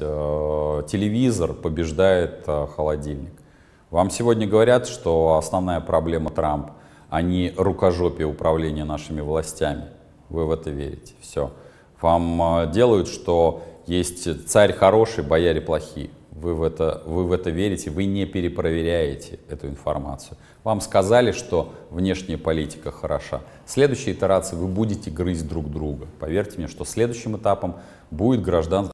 Э, телевизор побеждает э, холодильник. Вам сегодня говорят, что основная проблема Трамп, а не рукожопие управления нашими властями. Вы в это верите. Все. Вам э, делают, что есть царь хороший, бояре плохие. Вы в, это, вы в это верите, вы не перепроверяете эту информацию. Вам сказали, что внешняя политика хороша. В следующей итерации вы будете грызть друг друга. Поверьте мне, что следующим этапом будет гражданство.